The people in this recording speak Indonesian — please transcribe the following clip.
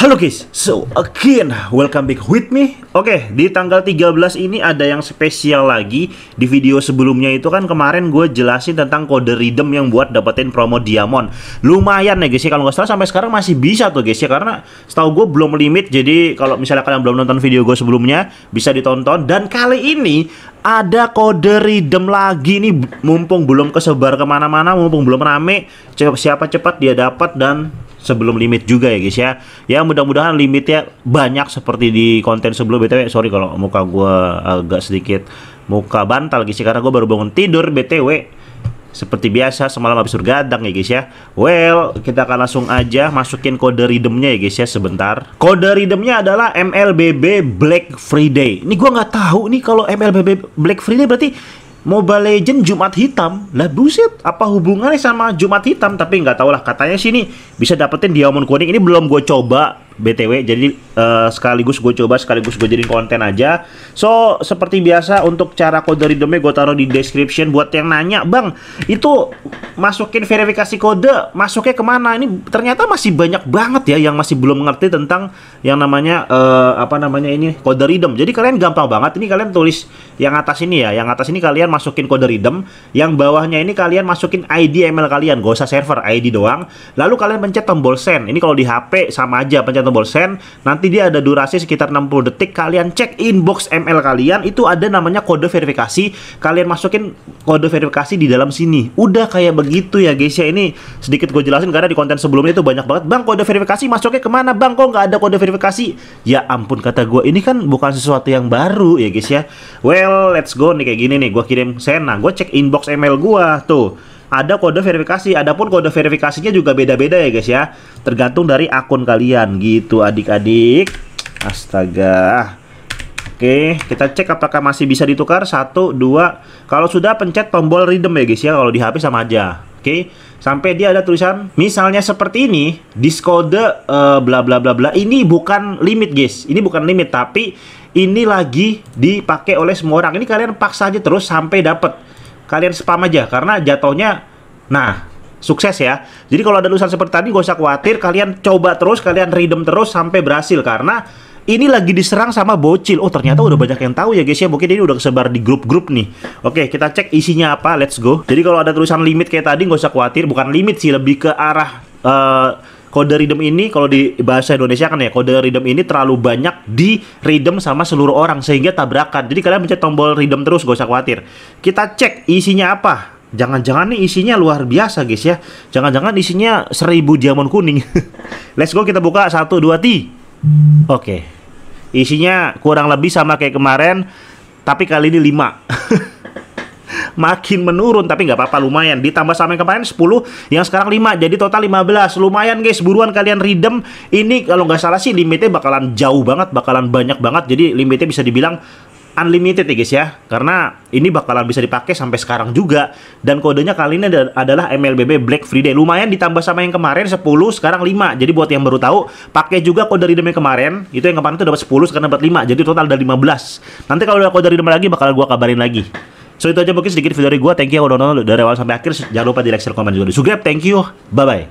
Halo guys, so again, welcome back with me Oke, okay, di tanggal 13 ini ada yang spesial lagi Di video sebelumnya itu kan kemarin gue jelasin tentang kode redeem yang buat dapetin promo diamond Lumayan ya guys ya, kalau nggak salah sampai sekarang masih bisa tuh guys ya Karena setahu gue belum limit, jadi kalau misalnya kalian belum nonton video gue sebelumnya Bisa ditonton, dan kali ini ada kode redeem lagi nih Mumpung belum kesebar kemana-mana, mumpung belum rame Siapa cepat dia dapat dan sebelum limit juga ya guys ya. Ya mudah-mudahan limitnya banyak seperti di konten sebelum BTW. Sorry kalau muka gue agak sedikit muka bantal guys ya karena gue baru bangun tidur BTW. Seperti biasa semalam habis bergadang ya guys ya Well kita akan langsung aja masukin kode redeemnya ya guys ya sebentar Kode redeemnya adalah MLBB Black Friday Ini gue nggak tahu nih kalau MLBB Black Friday berarti Mobile Legend Jumat Hitam lah buset apa hubungannya sama Jumat Hitam tapi nggak tau lah katanya sini bisa dapetin diamond kuning ini belum gue coba btw jadi Eh, sekaligus gue coba sekaligus gue jadiin konten aja so seperti biasa untuk cara kode redeemnya gue taruh di description buat yang nanya bang itu masukin verifikasi kode masuknya kemana ini ternyata masih banyak banget ya yang masih belum mengerti tentang yang namanya uh, apa namanya ini kode redeem jadi kalian gampang banget ini kalian tulis yang atas ini ya yang atas ini kalian masukin kode redeem yang bawahnya ini kalian masukin ID email kalian gak usah server ID doang lalu kalian pencet tombol send ini kalau di HP sama aja pencet tombol send nanti dia ada durasi sekitar 60 detik kalian cek inbox ML kalian itu ada namanya kode verifikasi kalian masukin kode verifikasi di dalam sini udah kayak begitu ya guys ya ini sedikit gue jelasin karena di konten sebelumnya itu banyak banget bang kode verifikasi masuknya kemana bang kok nggak ada kode verifikasi ya ampun kata gue ini kan bukan sesuatu yang baru ya guys ya well let's go nih kayak gini nih gue kirim sena gue cek inbox ML gue tuh ada kode verifikasi. Adapun kode verifikasinya juga beda-beda ya guys ya. Tergantung dari akun kalian gitu adik-adik. Astaga. Oke, kita cek apakah masih bisa ditukar. Satu, dua. Kalau sudah pencet tombol redeem ya guys ya. Kalau di HP sama aja. Oke, sampai dia ada tulisan misalnya seperti ini, diskode uh, bla bla bla bla. Ini bukan limit guys. Ini bukan limit tapi ini lagi dipakai oleh semua orang. Ini kalian paksa aja terus sampai dapat kalian spam aja karena jatuhnya nah sukses ya. Jadi kalau ada lulusan seperti tadi gak usah khawatir, kalian coba terus, kalian redeem terus sampai berhasil karena ini lagi diserang sama bocil. Oh, ternyata udah banyak yang tahu ya guys ya. Mungkin ini udah kesebar di grup-grup nih. Oke, kita cek isinya apa. Let's go. Jadi kalau ada tulisan limit kayak tadi gak usah khawatir, bukan limit sih, lebih ke arah uh, kode rhythm ini kalau di bahasa Indonesia kan ya kode rhythm ini terlalu banyak di rhythm sama seluruh orang sehingga tabrakan. Jadi kalian pencet tombol rhythm terus gak usah khawatir. Kita cek isinya apa. Jangan-jangan nih isinya luar biasa guys ya. Jangan-jangan isinya seribu diamond kuning. Let's go kita buka satu dua t. Oke. Okay. Isinya kurang lebih sama kayak kemarin tapi kali ini lima. makin menurun tapi nggak apa-apa lumayan ditambah sama yang kemarin 10 yang sekarang 5 jadi total 15 lumayan guys buruan kalian redeem ini kalau nggak salah sih limitnya bakalan jauh banget bakalan banyak banget jadi limitnya bisa dibilang unlimited ya guys ya karena ini bakalan bisa dipakai sampai sekarang juga dan kodenya kali ini adalah MLBB Black Friday lumayan ditambah sama yang kemarin 10 sekarang 5 jadi buat yang baru tahu pakai juga kode redeem yang kemarin itu yang kemarin itu dapat 10 sekarang dapat 5 jadi total ada 15 nanti kalau udah kode redeem lagi bakal gua kabarin lagi So itu aja mungkin sedikit video dari gue. Thank you yang udah nonton dari awal sampai akhir. Jangan lupa di like, share, komen juga. Subscribe. Thank you. Bye bye.